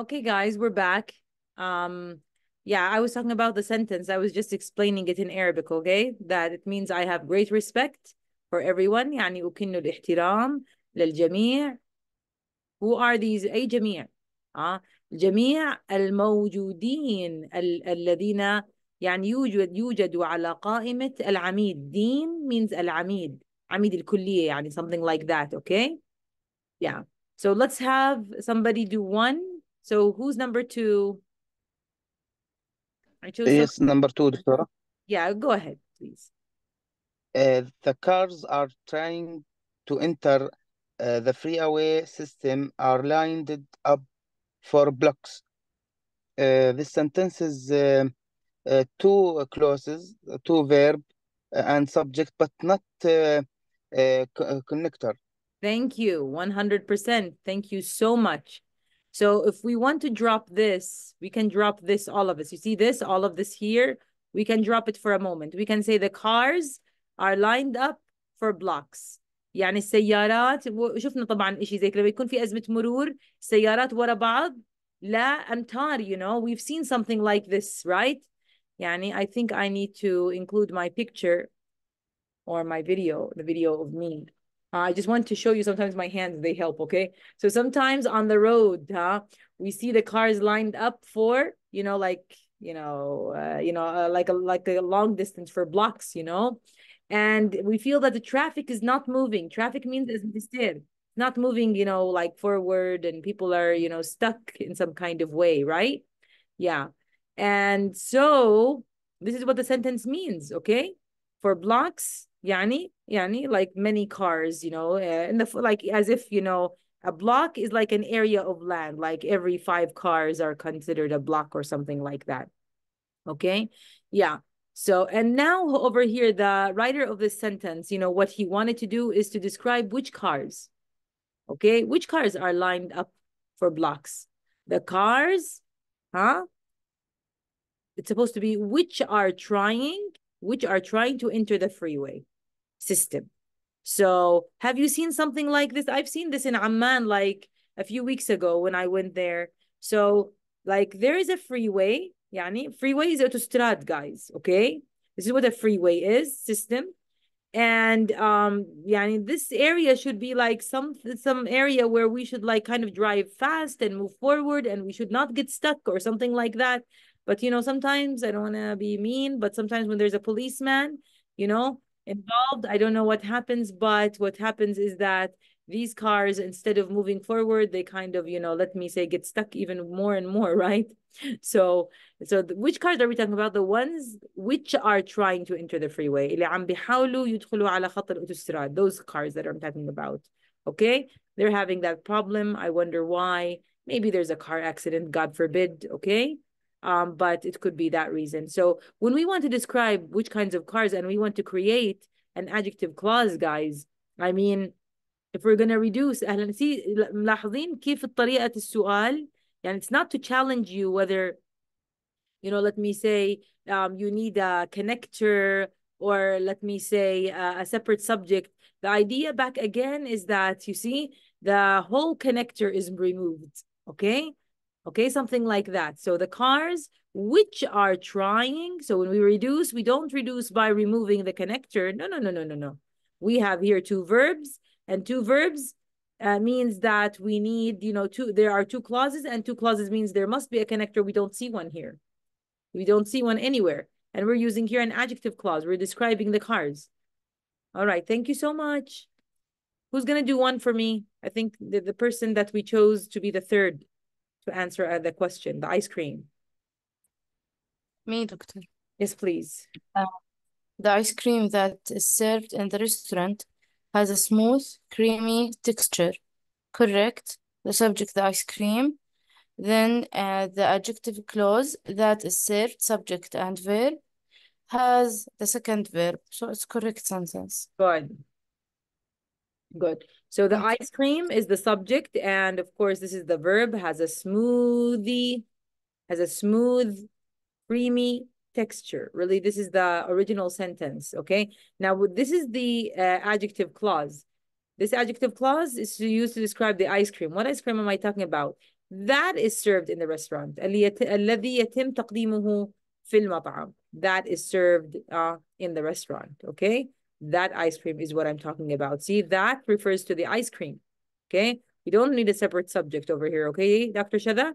Okay, guys, we're back. Um, yeah, I was talking about the sentence. I was just explaining it in Arabic, okay? That it means I have great respect for everyone. يعني أكن الاحترام للجميع. Who are these? أي جميع. آه. جميع الموجودين ال الذين يعني يوجد يوجد على قائمة العميد. دين means العميد. عميد الكلية يعني something like that, okay? Yeah. So let's have somebody do one so who's number two? I chose yes, number two, Dora. Yeah, go ahead, please. Uh, the cars are trying to enter uh, the freeway system are lined up for blocks. Uh, this sentence is uh, uh two clauses, two verb uh, and subject, but not uh, connector. Thank you, 100%. Thank you so much. So if we want to drop this, we can drop this, all of this. You see this, all of this here, we can drop it for a moment. We can say the cars are lined up for blocks. يعني السيارات شفنا طبعا اشي زي كده بيكون في أزمة مرور سيارات ورا بعض لا أمتار you know we've seen something like this right يعني I think I need to include my picture or my video the video of me I just want to show you sometimes my hands, they help, okay? So sometimes on the road, huh, we see the cars lined up for, you know, like, you know, uh, you know, uh, like a like a long distance for blocks, you know, and we feel that the traffic is not moving. Traffic means as it not moving, you know, like forward, and people are, you know, stuck in some kind of way, right? Yeah, and so this is what the sentence means, okay? for blocks yani yani like many cars you know and the like as if you know a block is like an area of land like every five cars are considered a block or something like that okay yeah so and now over here the writer of this sentence you know what he wanted to do is to describe which cars okay which cars are lined up for blocks the cars huh it's supposed to be which are trying which are trying to enter the freeway system. So have you seen something like this? I've seen this in Amman like a few weeks ago when I went there. So like there is a freeway, yani freeway is autostrad, guys, okay? This is what a freeway is system. And um yani this area should be like some some area where we should like kind of drive fast and move forward and we should not get stuck or something like that. But you know, sometimes I don't want to be mean, but sometimes when there's a policeman, you know, involved, I don't know what happens. But what happens is that these cars, instead of moving forward, they kind of, you know, let me say, get stuck even more and more, right? So, so the, which cars are we talking about? The ones which are trying to enter the freeway. Those cars that I'm talking about. Okay, they're having that problem. I wonder why. Maybe there's a car accident, God forbid. Okay um, but it could be that reason. So when we want to describe which kinds of cars and we want to create an adjective clause, guys, I mean, if we're going to reduce, ملاحظين كيف السؤال and it's not to challenge you whether, you know, let me say um, you need a connector or let me say a separate subject. The idea back again is that, you see, the whole connector is removed, okay? Okay, something like that. So the cars which are trying, so when we reduce, we don't reduce by removing the connector. No, no, no, no, no, no. We have here two verbs and two verbs uh, means that we need, you know, two, there are two clauses and two clauses means there must be a connector. We don't see one here. We don't see one anywhere. And we're using here an adjective clause. We're describing the cars. All right, thank you so much. Who's gonna do one for me? I think the, the person that we chose to be the third to answer uh, the question, the ice cream. Me, doctor. Yes, please. Uh, the ice cream that is served in the restaurant has a smooth, creamy texture. Correct. The subject, the ice cream. Then uh, the adjective clause that is served, subject and verb, has the second verb. So it's correct sentence. Good. Good. So the ice cream is the subject. And of course, this is the verb, has a smoothie, has a smooth, creamy texture. Really, this is the original sentence, okay? Now, this is the uh, adjective clause. This adjective clause is used to describe the ice cream. What ice cream am I talking about? That is served in the restaurant. That is served uh, in the restaurant, okay? That ice cream is what I'm talking about. See, that refers to the ice cream. Okay. you don't need a separate subject over here. Okay, Dr. Shada?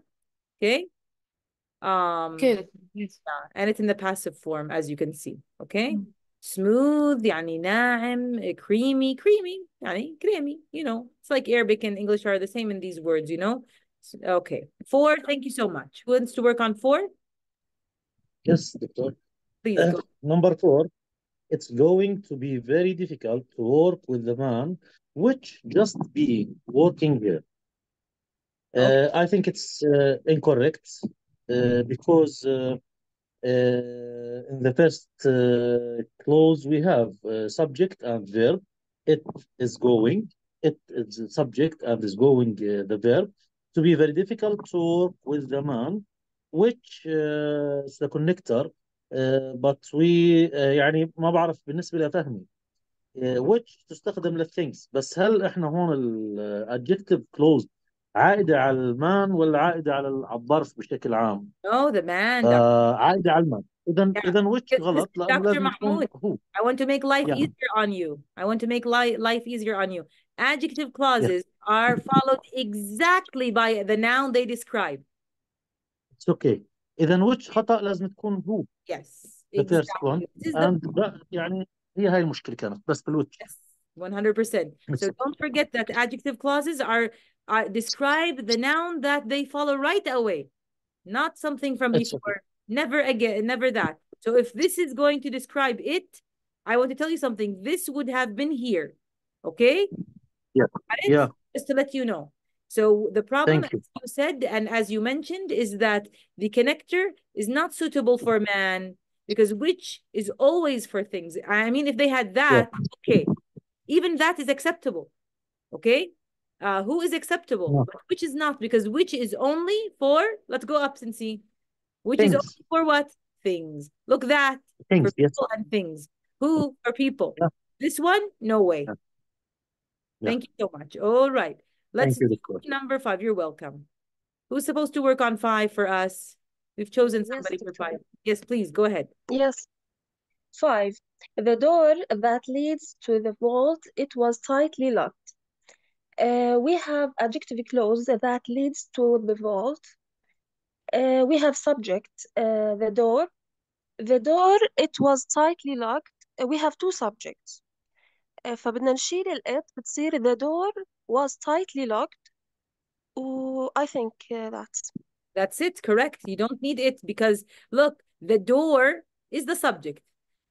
Okay. Um, Good. Yes. And it's in the passive form, as you can see. Okay. Mm -hmm. Smooth, يعني ناعم, eh, creamy, creamy, يعني creamy, you know. It's like Arabic and English are the same in these words, you know. Okay. Four, thank you so much. Who wants to work on four? Yes, Please. Uh, number four it's going to be very difficult to work with the man which just being working here. Uh, oh. I think it's uh, incorrect uh, because in the first clause we have subject and verb. It is going it is subject and is going uh, the verb to be very difficult to work with the man, which uh, is the connector بطوي يعني ما بعرف بالنسبه لفهمي which تستخدم للthings بس هل احنا هون ال adjective closed عائده على المان ولا عائده على الظرف بشكل عام؟ no the man عائده على المان اذا اذا which غلط دكتور محمود I want to make life yeah. easier on you I want to make life easier on you adjective clauses yeah. are followed exactly by the noun they describe It's okay اذا which خطا لازم تكون هو Yes. The exactly. first one. This is and the... يعني هي هاي المشكلة كانت بس بالوتر. Yes. 100%. So don't forget that adjective clauses are, are describe the noun that they follow right away, not something from before. Okay. Never again, never that. So if this is going to describe it, I want to tell you something. This would have been here. Okay? Yeah. Yeah. Just to let you know. So the problem, you. as you said, and as you mentioned, is that the connector is not suitable for man because which is always for things. I mean, if they had that, yeah. okay, even that is acceptable. Okay. Uh, who is acceptable, yeah. but which is not because which is only for let's go up and see, which things. is only for what things. Look that things, yes. and things. Who are people? Yeah. This one, no way. Thank you so much. All right. Let's you, number five. You're welcome. Who's supposed to work on five for us? We've chosen somebody yes, for five. Yes, please, go ahead. Yes. Five, the door that leads to the vault, it was tightly locked. Uh, we have adjective clause that leads to the vault. Uh, we have subject, uh, the door. The door, it was tightly locked. Uh, we have two subjects. Uh, فبدنا نشيل الات بتصير the door was tightly locked. Oh, I think uh, that's. That's it, correct. You don't need it because look, the door is the subject.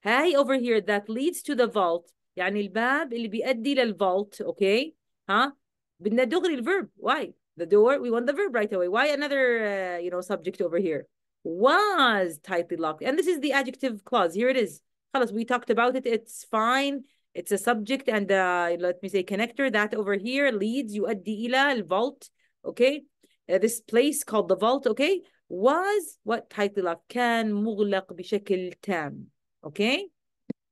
هاي over here that leads to the vault يعني الباب اللي بيؤدي للvault okay ها بدنا دغري الverb why the door we want the verb right away why another uh, you know subject over here was tightly locked and this is the adjective clause here it is خلاص we talked about it it's fine it's a subject and uh, let me say connector that over here leads you يؤدي إلى vault, Okay. Uh, this place called the vault. Okay. Was what title can مغلق بشكل تام. Okay.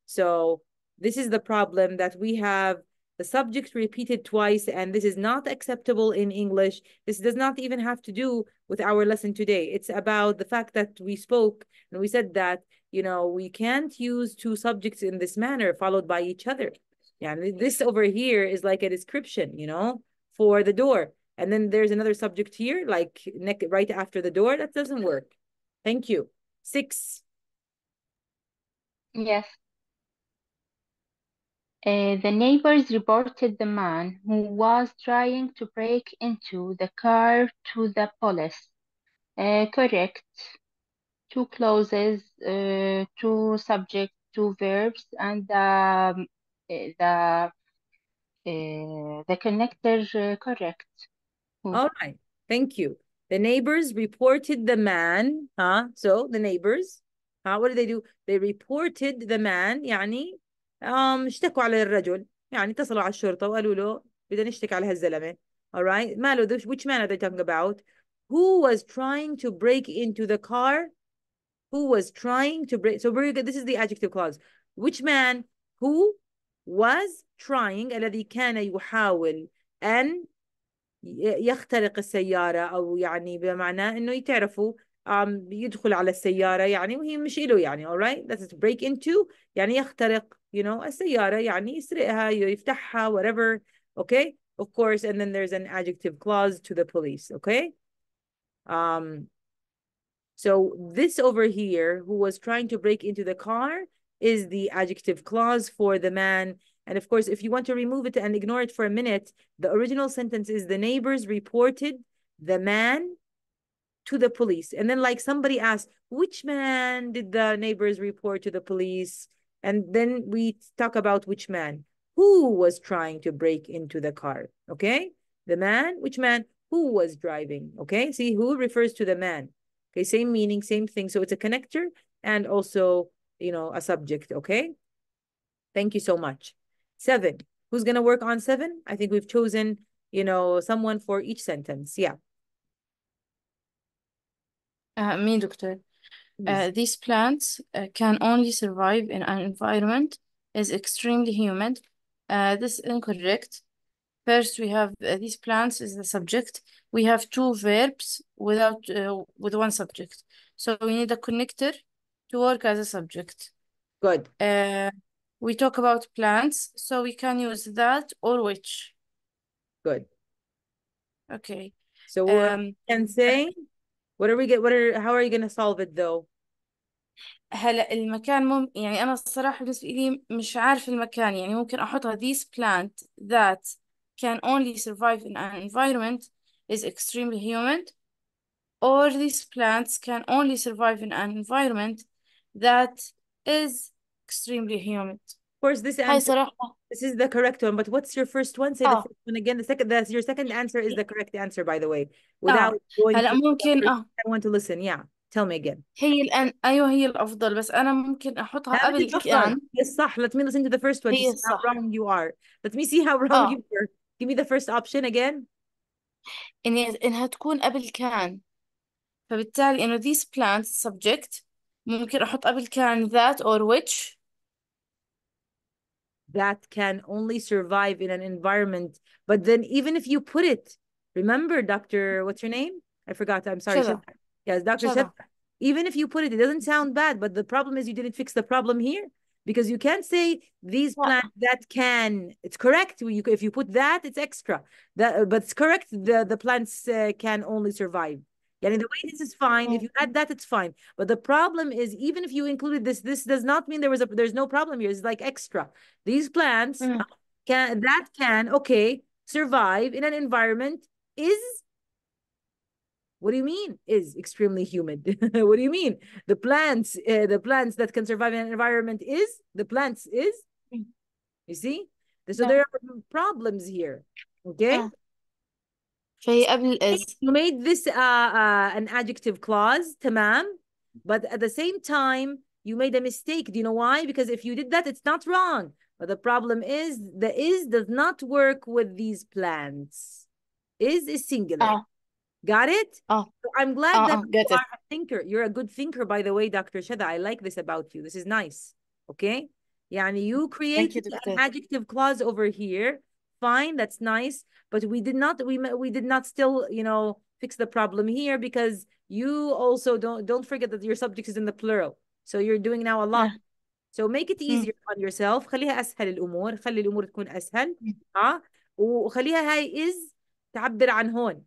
So this is the problem that we have the subject repeated twice, and this is not acceptable in English. This does not even have to do with our lesson today. It's about the fact that we spoke and we said that you know, we can't use two subjects in this manner followed by each other. Yeah, this over here is like a description, you know, for the door. And then there's another subject here, like neck right after the door. That doesn't work. Thank you. Six. Yes. Uh, the neighbors reported the man who was trying to break into the car to the police. Uh, correct two clauses, uh, two subjects, two verbs, and the uh, the connector uh, correct. Hmm. All right, thank you. The neighbors reported the man, huh? So the neighbors, huh? What did they do? They reported the man, يعني um, اشتكوا على الرجل، يعني اتصلوا على الشرطة وقالوا له بدنا نشتكي على هالزلمة. All right, ماله which man are they talking about? Who was trying to break into the car who was trying to break. So very good. This is the adjective clause. Which man who was trying الذي كان يحاول أن يخترق السيارة أو يعني بمعنى إنه تعرفوا um, يدخل على السيارة يعني وهي مش إله يعني alright that's a break into يعني يخترق you know السيارة يعني يسرقها يفتحها whatever okay of course and then there's an adjective clause to the police okay um so this over here, who was trying to break into the car, is the adjective clause for the man. And of course, if you want to remove it and ignore it for a minute, the original sentence is the neighbors reported the man to the police. And then like somebody asked, which man did the neighbors report to the police? And then we talk about which man, who was trying to break into the car, okay? The man, which man, who was driving, okay? See, who refers to the man. Okay, same meaning, same thing. So it's a connector and also, you know, a subject, okay? Thank you so much. Seven, who's going to work on seven? I think we've chosen, you know, someone for each sentence. Yeah. Uh, me, doctor. Uh, these plants uh, can only survive in an environment is extremely humid. Uh, this is incorrect. First, we have uh, these plants is the subject. We have two verbs without uh, with one subject. So we need a connector to work as a subject. Good. Uh, we talk about plants, so we can use that or which. Good. Okay. So um, and say, what are we get? What are how are you gonna solve it though? هلا المكان مم يعني أنا الصراحة بالنسبة لي مش عارف المكان يعني ممكن أحطها this plant that can only survive in an environment is extremely humid, or these plants can only survive in an environment that is extremely humid. Of course, this answer, this is the correct one, but what's your first one? Say oh. the first one again. The second, that's your second answer is the correct answer, by the way. Oh. Without oh. going I want to listen, yeah. Tell me again. هي الآن أيوه هي الأفضل بس أنا ممكن أحطها قبل الآن. هي الصح. Let me listen to the first one. هي الصح. How wrong you are. Let me see how wrong oh. you are give me the first option again إني إنها تكون قبل كان فبالتالي إنه this plant subject ممكن أحط قبل كان that or which that can only survive in an environment. But then even if you put it, remember Dr. What's your name? I forgot. I'm sorry. Yes, Dr. Even if you put it, it doesn't sound bad, but the problem is you didn't fix the problem here because you can't say these yeah. plants that can it's correct you, if you put that it's extra that, uh, but it's correct the, the plants uh, can only survive Yeah, in the way this is fine if you add that it's fine but the problem is even if you included this this does not mean there was a there's no problem here it's like extra these plants mm. can that can okay survive in an environment is what do you mean is extremely humid what do you mean the plants uh, the plants that can survive in an environment is the plants is mm. you see so yeah. there are problems here okay yeah. You made this uh, uh, an adjective clause, tamam, but at the same time, you made a mistake. Do you know why? Because if you did that, it's not wrong. But the problem is the is does not work with these plants. Is is singular. Ah. Got it? Oh. So I'm glad oh, that oh, you are a thinker. You're a good thinker, by the way, Dr. Shada. I like this about you. This is nice. Okay? Yeah, and you created you, an adjective clause over here. Fine, that's nice. But we did not, we we did not still, you know, fix the problem here because you also don't don't forget that your subject is in the plural. So you're doing now a lot. Yeah. So make it hmm. easier mm. on yourself. خليها أسهل الأمور. خلي الأمور تكون أسهل. Hmm. ها؟ وخليها هاي is تعبر عن هون.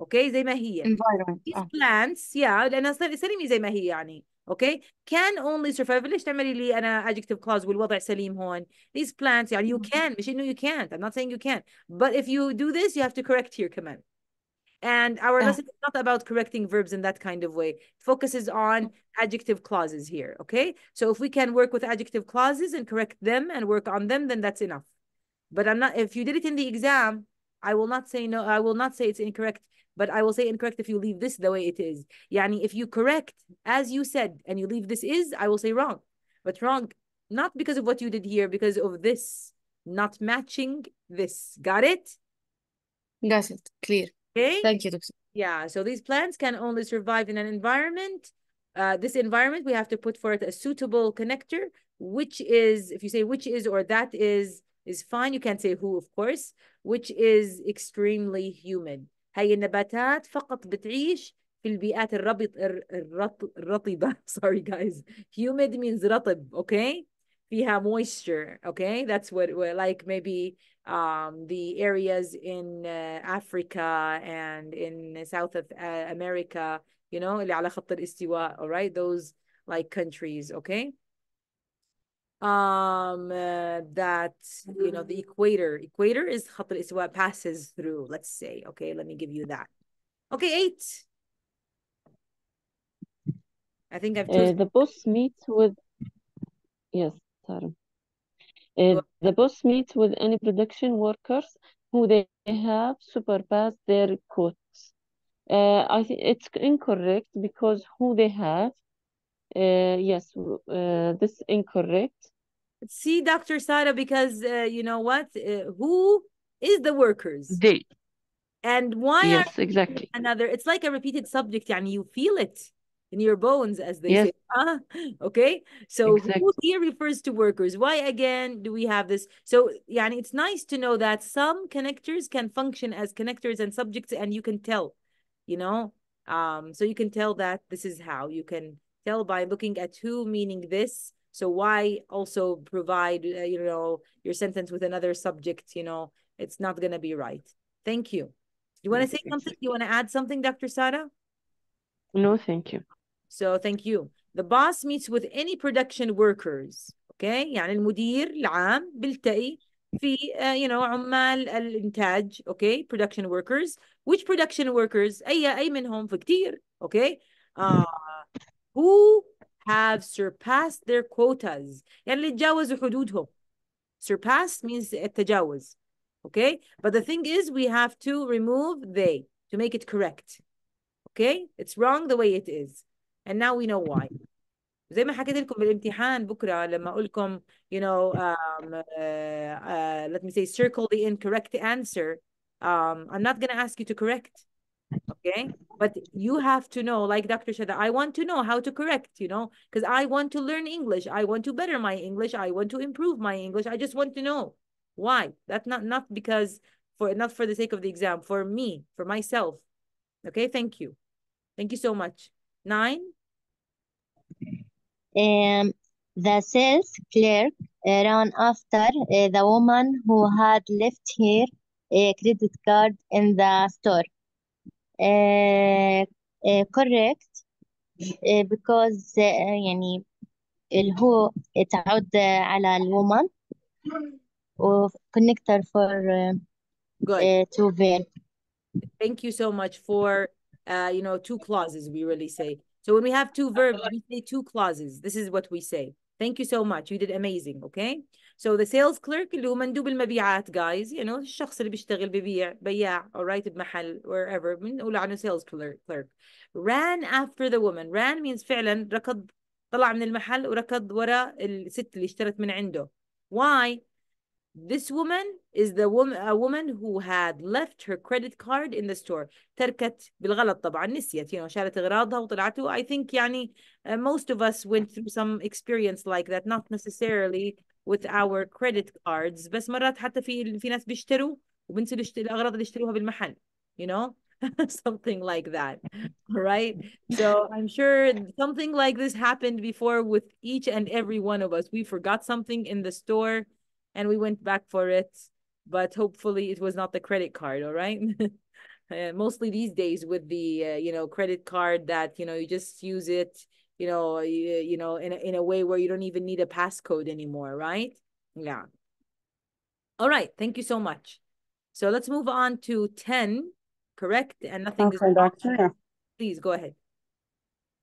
اوكي زي ما هي environment these plants yeah لان سليمه زي ما هي يعني اوكي can only survive ليش تعملي لي انا adjective clause والوضع سليم هون these plants يعني you can مش انه you can't I'm not saying you can't but if you do this you have to correct here كمان and our lesson is not about correcting verbs in that kind of way it focuses on adjective clauses here okay so if we can work with adjective clauses and correct them and work on them then that's enough but I'm not if you did it in the exam I will not say no I will not say it's incorrect but I will say incorrect if you leave this the way it is. Yani, if you correct as you said and you leave this is, I will say wrong. But wrong, not because of what you did here, because of this not matching this. Got it? Got it. Clear. Okay. Thank you, Yeah. So these plants can only survive in an environment. Uh, this environment, we have to put forth a suitable connector, which is, if you say which is or that is, is fine. You can't say who, of course, which is extremely humid. هاي النباتات فقط بتعيش في البيئات الربط الرط الرطبة sorry guys humid means رطب okay فيها moisture okay that's what like maybe um, the areas in uh, Africa and in South of, uh, America you know اللي على خط الاستواء alright those like countries okay um uh, that you know the mm-hmm. equator equator is what iswa passes through let's say okay let me give you that okay eight i think i've uh, the bus meets with yes sorry. Uh, the boss meets with any production workers who they have supervised their quotes. Uh, I think it's incorrect because who they have. Uh, yes, uh, this incorrect see Dr. Sada because uh, you know what? Uh, who is the workers? They. And why? Yes, exactly. Another. It's like a repeated subject, and you feel it in your bones, as they yes. say. Huh? Okay. So exactly. who here refers to workers? Why again do we have this? So yeah, and it's nice to know that some connectors can function as connectors and subjects, and you can tell, you know. Um, so you can tell that this is how you can tell by looking at who meaning this so why also provide, uh, you know, your sentence with another subject? You know, it's not going to be right. Thank you. You want to no, say something? You. you want to add something, Dr. Sada? No, thank you. So thank you. The boss meets with any production workers. Okay, يعني المدير العام بيلتقي في uh, you know عمال الإنتاج. Okay, production workers. Which production workers? أي أي منهم في كتير. Okay. Mm-hmm. Uh, who have surpassed their quotas يعني حدودهم surpass means التجاوز okay but the thing is we have to remove they to make it correct okay it's wrong the way it is and now we know why زي ما حكيت لكم بالامتحان لما اقول لكم you know um, uh, uh, let me say circle the incorrect answer um, I'm not going to ask you to correct Okay. But you have to know, like Dr. Shada, I want to know how to correct, you know, because I want to learn English. I want to better my English. I want to improve my English. I just want to know why. That's not not because for not for the sake of the exam, for me, for myself. Okay, thank you. Thank you so much. Nine. Um the sales clerk ran after uh, the woman who had left her a uh, credit card in the store. Uh, uh, correct uh, because يعني اللي هو تعود على or connector for good to verb thank you so much for uh, you know two clauses we really say so when we have two verbs we say two clauses this is what we say Thank you so much. You did amazing. Okay. So the sales clerk اللي هو مندوب المبيعات guys you know الشخص اللي بيشتغل ببيع بياع All right. بمحل wherever بنقول عنه sales clerk ran after the woman ran means فعلا ركض طلع من المحل وركض ورا الست اللي اشترت من عنده why this woman is the woman a woman who had left her credit card in the store تركت بالغلط طبعا نسيت you know شالت اغراضها وطلعت I think يعني uh, most of us went through some experience like that not necessarily with our credit cards بس مرات حتى في في ناس بيشتروا وبنسوا الاغراض اللي اشتروها بالمحل you know something like that right so i'm sure something like this happened before with each and every one of us we forgot something in the store and we went back for it. But hopefully, it was not the credit card. All right. uh, mostly these days with the uh, you know credit card that you know you just use it you know you, you know in a, in a way where you don't even need a passcode anymore right yeah all right thank you so much so let's move on to 10 correct and nothing okay, doctor, yeah. please go ahead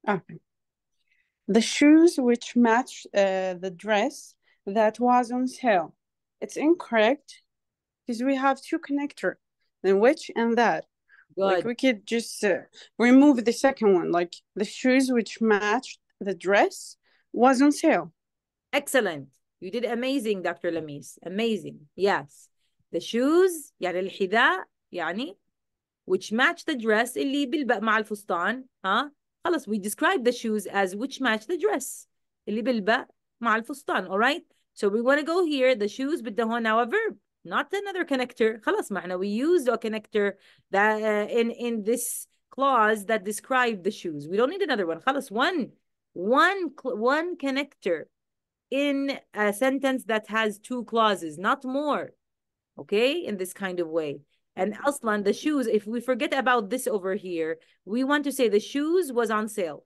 okay the shoes which match uh, the dress that was on sale it's incorrect because we have two connector, the which and that. Good. Like we could just uh, remove the second one. Like the shoes which matched the dress was on sale. Excellent. You did amazing, Dr. Lamis. Amazing. Yes. The shoes يعني الحذاء يعني which match the dress اللي بيلبق مع الفستان ها خلص we describe the shoes as which match the dress اللي بيلبق مع الفستان alright so we want to go here, the shoes بدهن now a verb, not another connector. خلاص we used a connector that uh, in, in this clause that described the shoes. We don't need another one. خلاص one, one, one connector in a sentence that has two clauses, not more. Okay, in this kind of way. And Aslan, the shoes, if we forget about this over here, we want to say the shoes was on sale.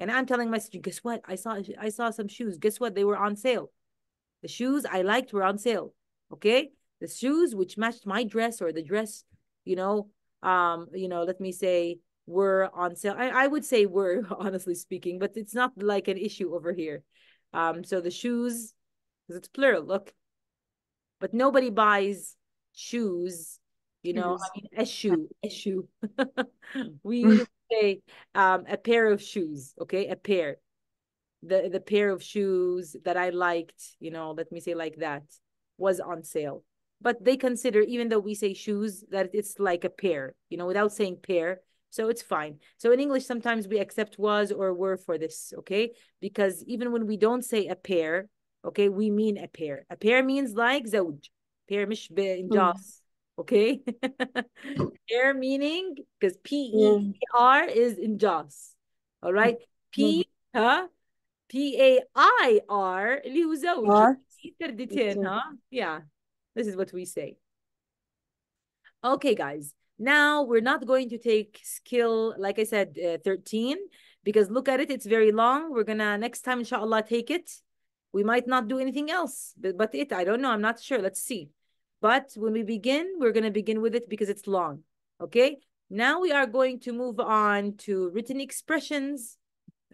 And I'm telling my student, guess what? I saw I saw some shoes. Guess what? They were on sale. The shoes I liked were on sale. Okay. The shoes which matched my dress or the dress, you know, um, you know, let me say were on sale. I, I would say were, honestly speaking, but it's not like an issue over here. Um, so the shoes, because it's plural, look. But nobody buys shoes, you know, I mean a shoe, a shoe. we say um a pair of shoes, okay? A pair the the pair of shoes that I liked, you know, let me say like that, was on sale. But they consider, even though we say shoes, that it's like a pair, you know, without saying pair. So it's fine. So in English, sometimes we accept was or were for this, okay? Because even when we don't say a pair, okay, we mean a pair. A pair means like zawj, pair mish hmm. okay? pair meaning, because P E R is in all right? Hmm. P, huh? P-A-I-R اللي هو زوجي تردتينا yeah this is what we say okay guys now we're not going to take skill like I said uh, 13 because look at it it's very long we're gonna next time inshallah take it we might not do anything else but, but it I don't know I'm not sure let's see but when we begin we're gonna begin with it because it's long okay now we are going to move on to written expressions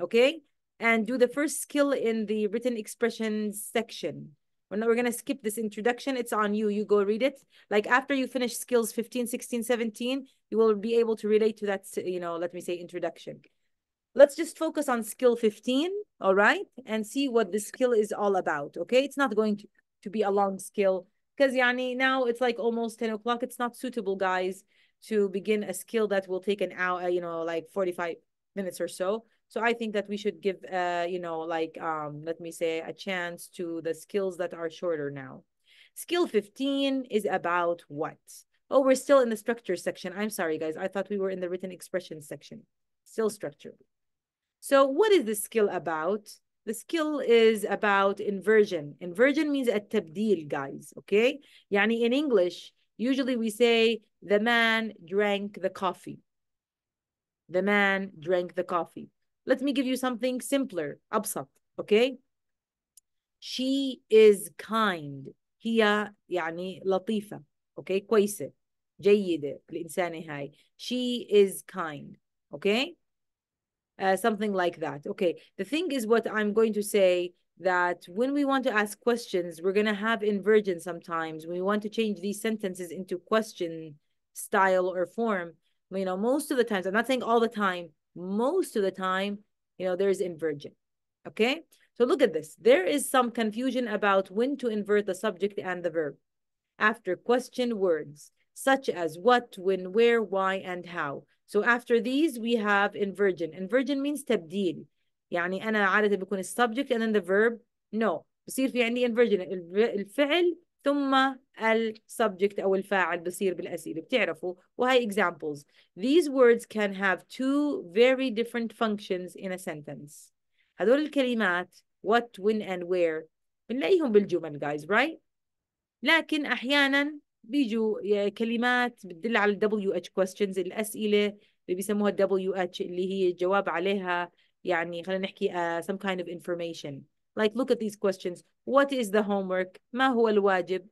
okay and do the first skill in the written expressions section. We're, not, we're going to skip this introduction. It's on you. You go read it. Like after you finish skills 15, 16, 17, you will be able to relate to that, you know, let me say introduction. Let's just focus on skill 15, all right? And see what the skill is all about, okay? It's not going to, to be a long skill because yani now it's like almost 10 o'clock. It's not suitable, guys, to begin a skill that will take an hour, you know, like 45 minutes or so. So I think that we should give, uh, you know, like, um, let me say, a chance to the skills that are shorter now. Skill 15 is about what? Oh, we're still in the structure section. I'm sorry, guys. I thought we were in the written expression section. Still structure. So what is the skill about? The skill is about inversion. Inversion means a tabdil, guys, okay? Yani in English, usually we say, the man drank the coffee. The man drank the coffee. Let me give you something simpler, أبسط, okay? She is kind. هي يعني لطيفة, okay? كويسة, جيدة الإنسانة هاي. She is kind, okay? Uh, something like that. Okay, the thing is what I'm going to say that when we want to ask questions, we're going to have inversion sometimes. We want to change these sentences into question style or form. You know, most of the times, I'm not saying all the time, most of the time, you know, there's inversion. Okay, so look at this. There is some confusion about when to invert the subject and the verb after question words such as what, when, where, why, and how. So after these, we have inversion. Inversion means تبديل. يعني أنا عادة بيكون السبجكت and then the verb. No. بصير في عندي inversion. الفعل ثم السبجكت أو الفاعل بصير بالأسئلة بتعرفوا وهي examples these words can have two very different functions in a sentence هذول الكلمات what, when and where بنلاقيهم بالجمل guys right لكن أحيانا بيجوا كلمات بتدل على ال WH questions الأسئلة اللي بيسموها ال WH اللي هي الجواب عليها يعني خلينا نحكي uh, some kind of information like look at these questions What is the homework? ما هو الواجب?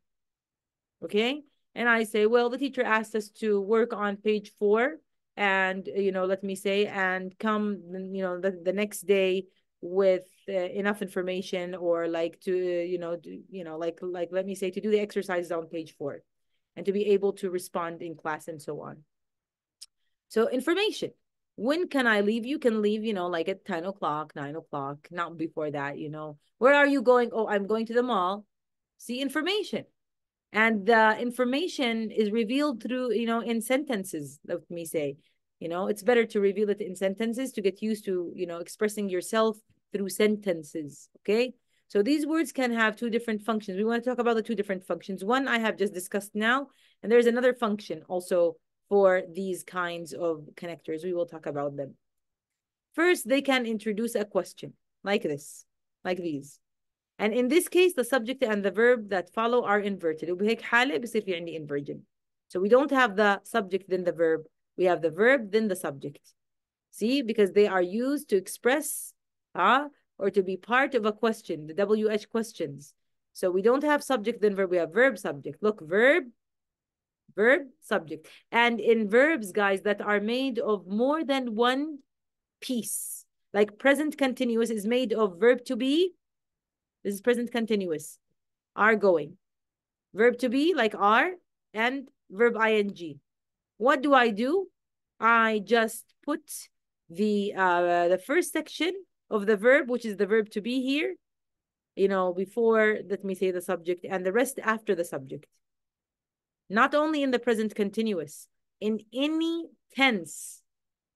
Okay. And I say, well, the teacher asked us to work on page four and, you know, let me say, and come, you know, the, the next day with uh, enough information or like to, you know, do, you know, like, like, let me say, to do the exercises on page four and to be able to respond in class and so on. So information, when can I leave? You can leave, you know, like at 10 o'clock, 9 o'clock, not before that, you know. Where are you going? Oh, I'm going to the mall. See information. And the information is revealed through, you know, in sentences, let me say. You know, it's better to reveal it in sentences to get used to, you know, expressing yourself through sentences. Okay. So these words can have two different functions. We want to talk about the two different functions. One I have just discussed now, and there's another function also for these kinds of connectors. We will talk about them. First, they can introduce a question like this, like these. And in this case, the subject and the verb that follow are inverted. inversion. So we don't have the subject, then the verb. We have the verb, then the subject. See, because they are used to express uh, or to be part of a question, the WH questions. So we don't have subject, then verb. We have verb, subject. Look, verb, verb, subject. And in verbs, guys, that are made of more than one piece, like present continuous is made of verb to be. This is present continuous, are going. Verb to be, like are, and verb ing. What do I do? I just put the uh, the first section of the verb, which is the verb to be here, you know, before, let me say the subject, and the rest after the subject not only in the present continuous, in any tense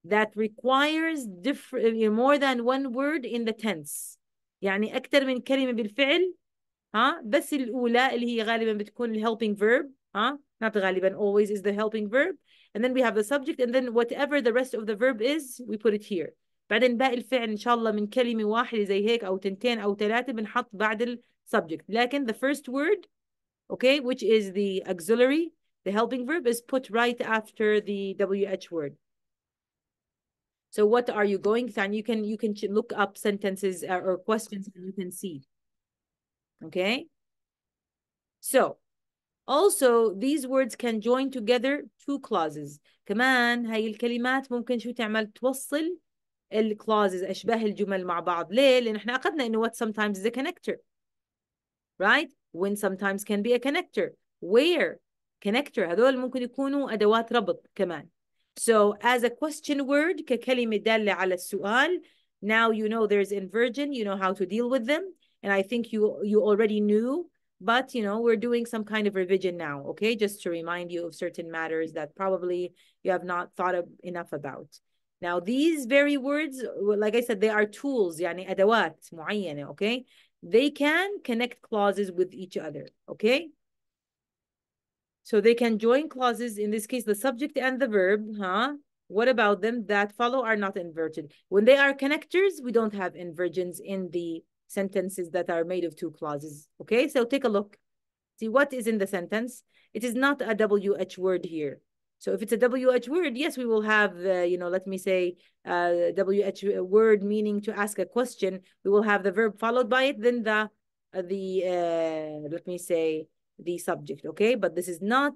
that requires different eh, more than one word in the tense يعني أكثر من كلمة بالفعل ها بس الأولى اللي هي غالبا بتكون ال helping verb ها not غالبا always is the helping verb and then we have the subject and then whatever the rest of the verb is we put it here بعدين باقي الفعل إن شاء الله من كلمة واحدة زي هيك أو تنتين أو ثلاثة بنحط بعد ال subject لكن the first word okay, which is the auxiliary, the helping verb is put right after the WH word. So what are you going, Than? You can you can look up sentences uh, or questions and you can see. Okay. So also these words can join together two clauses. on, هاي الكلمات ممكن شو تعمل توصل clauses أشبه الجمل مع بعض ليه؟ لان احنا اخذنا انه what sometimes is a connector. Right? when sometimes can be a connector where connector هذول ممكن يكونوا أدوات ربط كمان so as a question word ككلمة دالة على السؤال now you know there's inversion you know how to deal with them and I think you you already knew but you know we're doing some kind of revision now okay just to remind you of certain matters that probably you have not thought of enough about now these very words like i said they are tools يعني ادوات معينة. okay they can connect clauses with each other, okay? So they can join clauses, in this case, the subject and the verb, huh? What about them that follow are not inverted? When they are connectors, we don't have inversions in the sentences that are made of two clauses, okay? So take a look. See what is in the sentence. It is not a WH word here. So if it's a WH word, yes, we will have, uh, you know, let me say uh, WH word meaning to ask a question. We will have the verb followed by it, then the, uh, the uh, let me say, the subject, okay? But this is not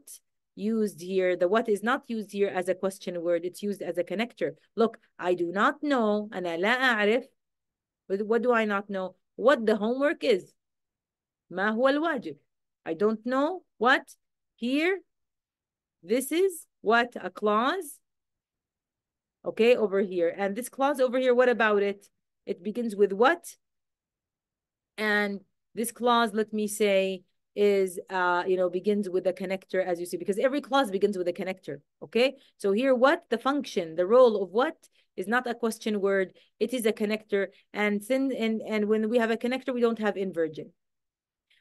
used here. The what is not used here as a question word. It's used as a connector. Look, I do not know, and لا أعرف. What do I not know? What the homework is. ما هو الواجب? I don't know what here this is what? A clause? Okay, over here. And this clause over here, what about it? It begins with what? And this clause, let me say, is uh you know begins with a connector as you see because every clause begins with a connector okay so here what the function the role of what is not a question word it is a connector and sin and and when we have a connector we don't have inversion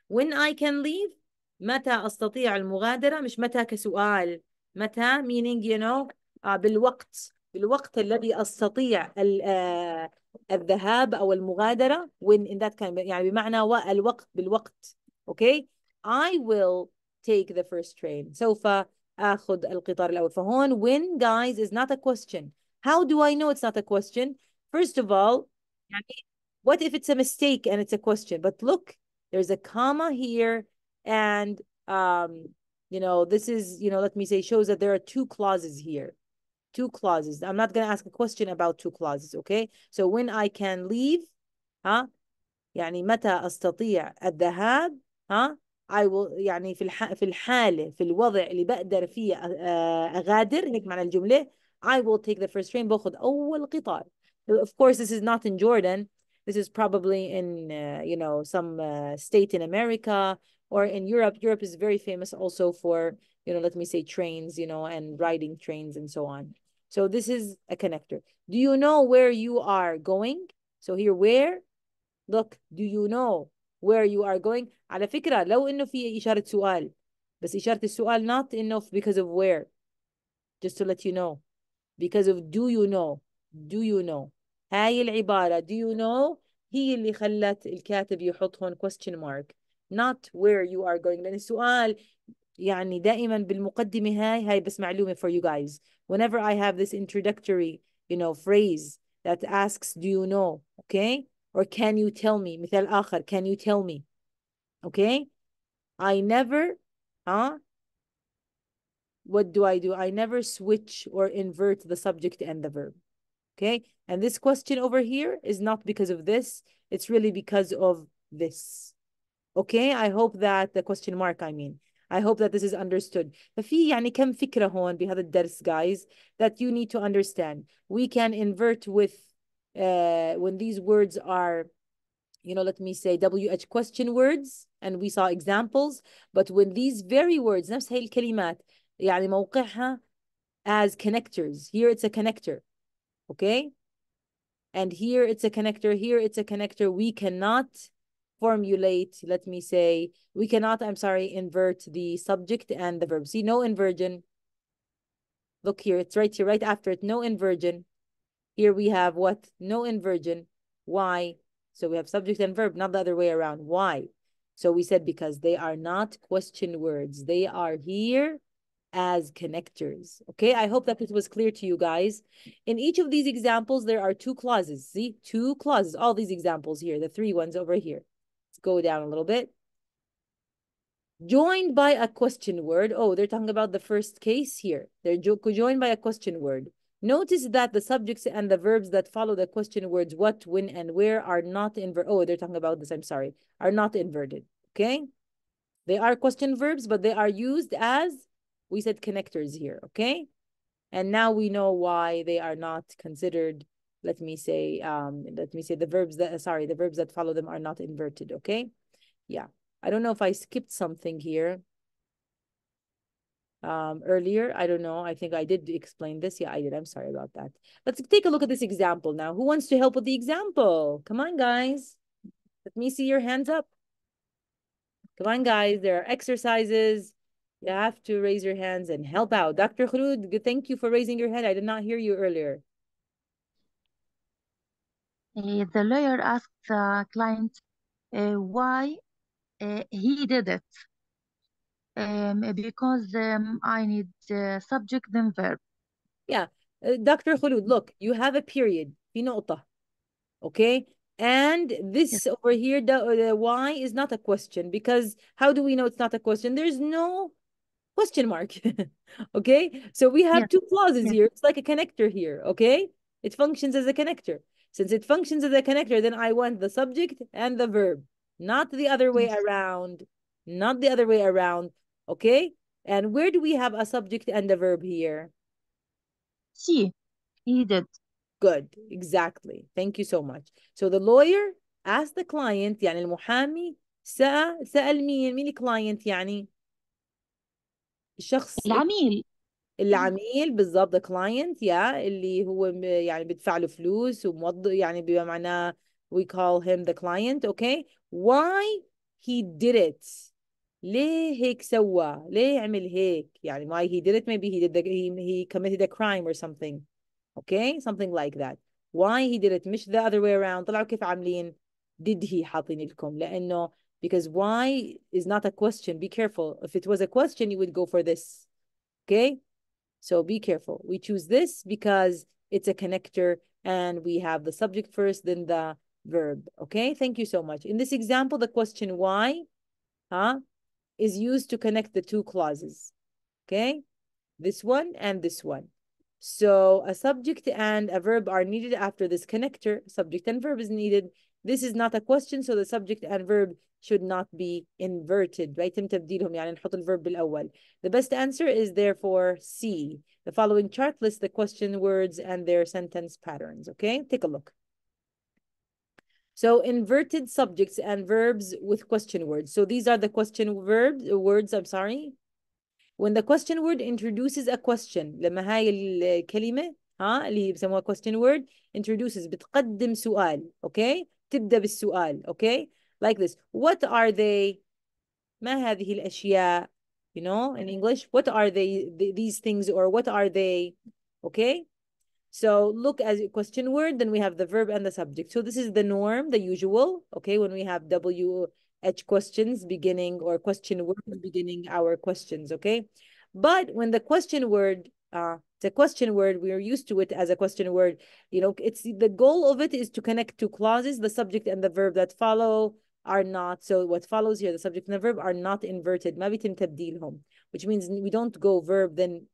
when i can leave متى أستطيع المغادرة مش متى كسؤال متى meaning you know بالوقت بالوقت الذي أستطيع الذهاب أو المغادرة when in that kind of, يعني بمعنى الوقت بالوقت أوكي okay? I will take the first train سوف آخذ القطار الأول فهون when guys is not a question how do I know it's not a question first of all يعني what if it's a mistake and it's a question but look there's a comma here And, um, you know, this is, you know, let me say, shows that there are two clauses here. Two clauses. I'm not going to ask a question about two clauses, okay? So when I can leave, huh? يعني متى أستطيع الذهاب huh? I will يعني في الح... في الحالة في الوضع اللي بقدر فيه أغادر هيك معنى الجملة I will take the first train باخذ أول قطار of course this is not in Jordan this is probably in uh, you know some uh, state in America or in Europe, Europe is very famous also for, you know, let me say trains, you know, and riding trains and so on. So this is a connector. Do you know where you are going? So here, where? Look, do you know where you are going? على فكرة لو إنه في إشارة سؤال بس إشارة السؤال not enough because of where just to let you know because of do you know do you know هاي العبارة do you know هي اللي خلت الكاتب يحط هون question mark not where you are going لأن السؤال يعني دائما بالمقدمة هاي هاي بس معلومة for you guys whenever I have this introductory you know phrase that asks do you know okay or can you tell me مثال آخر can you tell me okay I never huh what do I do I never switch or invert the subject and the verb okay and this question over here is not because of this it's really because of this Okay, I hope that the question mark I mean I hope that this is understood ففي يعني كم فكرة guys that you need to understand we can invert with uh, when these words are you know, let me say WH question words and we saw examples, but when these very words, الكلمات يعني موقعها as connectors. Here it's a connector, okay? And here it's a connector, here it's a connector. We cannot formulate, let me say, we cannot, I'm sorry, invert the subject and the verb. See, no inversion. Look here, it's right here, right after it, no inversion. Here we have what? No inversion. Why? So we have subject and verb, not the other way around. Why? So we said because they are not question words. They are here as connectors. Okay, I hope that it was clear to you guys. In each of these examples, there are two clauses. See, two clauses, all these examples here, the three ones over here go down a little bit. Joined by a question word. Oh, they're talking about the first case here. They're jo joined by a question word. Notice that the subjects and the verbs that follow the question words what, when, and where are not inverted. Oh, they're talking about this, I'm sorry, are not inverted, okay? They are question verbs, but they are used as, we said connectors here, okay? And now we know why they are not considered let me say, um, let me say the verbs that, sorry, the verbs that follow them are not inverted, okay? Yeah, I don't know if I skipped something here um, earlier. I don't know. I think I did explain this. Yeah, I did. I'm sorry about that. Let's take a look at this example now. Who wants to help with the example? Come on, guys. Let me see your hands up. Come on, guys. There are exercises. You have to raise your hands and help out. Dr. Khroud, thank you for raising your hand. I did not hear you earlier. Uh, the lawyer asked the client uh, why uh, he did it. Um, because um, I need subject then verb. Yeah. Uh, Dr. Khulud, look, you have a period. Okay? And this yes. over here, the, uh, the why is not a question because how do we know it's not a question? There's no question mark. okay? So we have yes. two clauses yes. here. It's like a connector here. Okay? It functions as a connector. Since it functions as a connector, then I want the subject and the verb, not the other way mm. around, not the other way around, okay? And where do we have a subject and a verb here? She, he did. Good, exactly. Thank you so much. So the lawyer asked the client, يعني المحامي سأل, سأل مين؟ مين الكلاينت يعني؟ الشخص العميل العميل بالضبط the client يا اللي هو يعني بيدفع له فلوس وموظف يعني بمعنى we call him the client okay why he did it ليه هيك سوى ليه عمل هيك يعني why he did it maybe he did the, he, he committed a crime or something okay something like that why he did it مش the other way around طلعوا كيف عاملين did he حاطين لكم لأنه because why is not a question be careful if it was a question you would go for this okay so be careful. We choose this because it's a connector and we have the subject first, then the verb. Okay, thank you so much. In this example, the question why huh, is used to connect the two clauses. Okay, this one and this one. So a subject and a verb are needed after this connector. Subject and verb is needed this is not a question, so the subject and verb should not be inverted. right? يعني الverb The best answer is therefore C. The following chart lists the question words and their sentence patterns. Okay, take a look. So inverted subjects and verbs with question words. So these are the question verbs, uh, words, I'm sorry. When the question word introduces a question, لما هاي الكلمة ها اللي يسموها question word introduces بتقدم سؤال, okay? تبدأ بالسؤال okay like this what are they ما هذه الأشياء you know in English what are they th these things or what are they okay so look as a question word then we have the verb and the subject so this is the norm the usual okay when we have W H questions beginning or question word beginning our questions okay but when the question word uh, it's a question word we are used to it as a question word you know it's the goal of it is to connect two clauses the subject and the verb that follow are not so what follows here the subject and the verb are not inverted which means we don't go verb then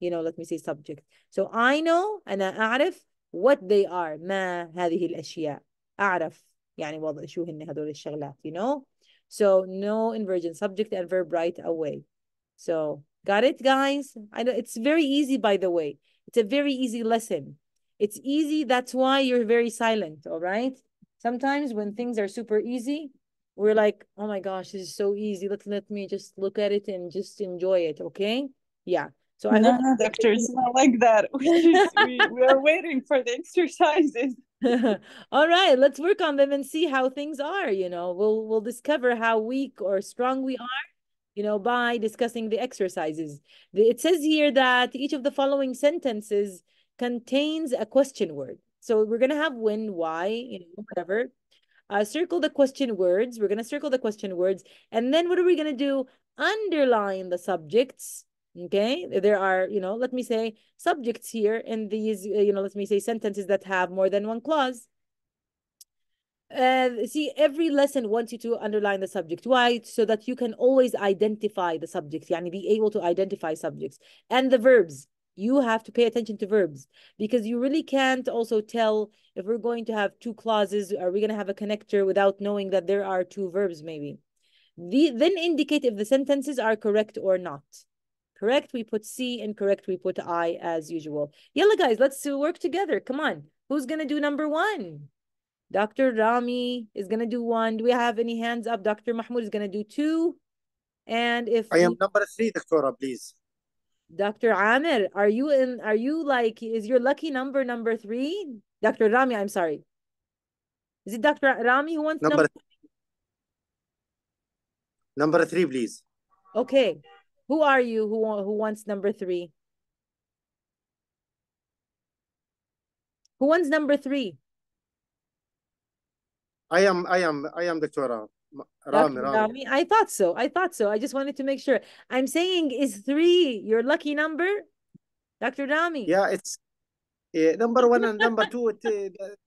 you know let me say subject so I know أنا أعرف what they are ما هذه الأشياء أعرف يعني وضع شو هن هدول الشغلات you know so no inversion subject and verb right away so Got it, guys? I know it's very easy, by the way. It's a very easy lesson. It's easy. That's why you're very silent. All right. Sometimes when things are super easy, we're like, oh my gosh, this is so easy. Let let me just look at it and just enjoy it. Okay. Yeah. So I don't doctor, doctors not like that. we, we are waiting for the exercises. all right, let's work on them and see how things are. You know, we'll we'll discover how weak or strong we are you know, by discussing the exercises. It says here that each of the following sentences contains a question word. So we're going to have when, why, you know, whatever. Uh, circle the question words. We're going to circle the question words. And then what are we going to do? Underline the subjects. Okay. There are, you know, let me say subjects here in these, uh, you know, let me say sentences that have more than one clause. Uh, see every lesson wants you to underline the subject why so that you can always identify the subject yani be able to identify subjects and the verbs you have to pay attention to verbs because you really can't also tell if we're going to have two clauses are we going to have a connector without knowing that there are two verbs maybe the then indicate if the sentences are correct or not correct we put c and correct we put i as usual yalla guys let's work together come on who's going to do number one Dr. Rami is going to do one. Do we have any hands up? Dr. Mahmoud is going to do two. And if I am we... number three, Doctor, please. Dr. Amir, are you in? Are you like, is your lucky number number three? Dr. Rami, I'm sorry. Is it Dr. Rami who wants number number, number three, please? Okay. Who are you who, who wants number three? Who wants number three? I am, I am, I am Dr. Ram. Rami, Rami. I thought so. I thought so. I just wanted to make sure. I'm saying is three your lucky number, Dr. Rami? Yeah, it's eh, number one and number two. It,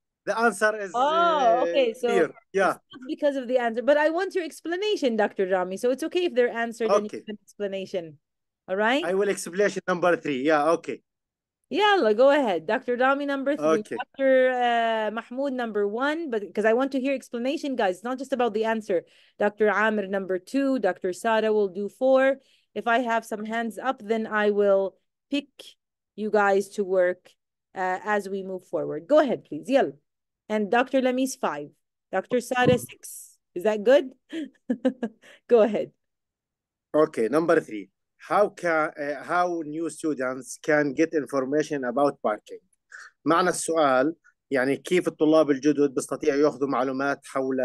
the answer is oh, eh, okay. So here. yeah, because of the answer, but I want your explanation, Dr. Rami. So it's okay if they're answered. Okay. And explanation. All right. I will explanation number three. Yeah. Okay. Yeah, go ahead. Dr. Dami number three, okay. Dr. Uh, Mahmoud number one, but because I want to hear explanation, guys. It's not just about the answer. Dr. Amir number two, Dr. Sada will do four. If I have some hands up, then I will pick you guys to work uh, as we move forward. Go ahead, please. Yell. And Dr. Lamis five, Dr. Sada six. Is that good? go ahead. Okay, number three. how can uh, how new students can get information about parking معنى السؤال يعني كيف الطلاب الجدد بيستطيعوا ياخذوا معلومات حول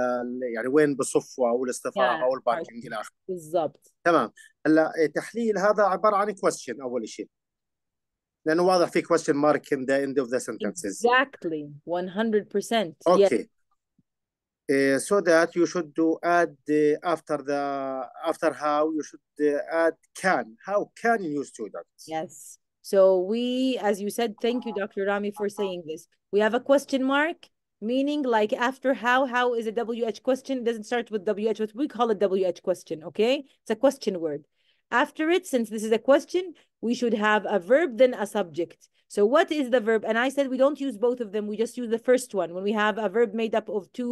يعني وين بصفوا او الاستفاء yeah. او الباركينج الى اخره بالضبط تمام هلا إيه، تحليل هذا عباره عن كويستشن اول شيء لانه واضح في question mark in the end of the سنتنسز exactly 100% اوكي yes. Uh, so that you should do add uh, after the after how you should uh, add can how can you students yes so we as you said thank you dr rami for saying this we have a question mark meaning like after how how is a wh question it doesn't start with wh but we call it wh question okay it's a question word after it since this is a question we should have a verb then a subject so what is the verb and i said we don't use both of them we just use the first one when we have a verb made up of two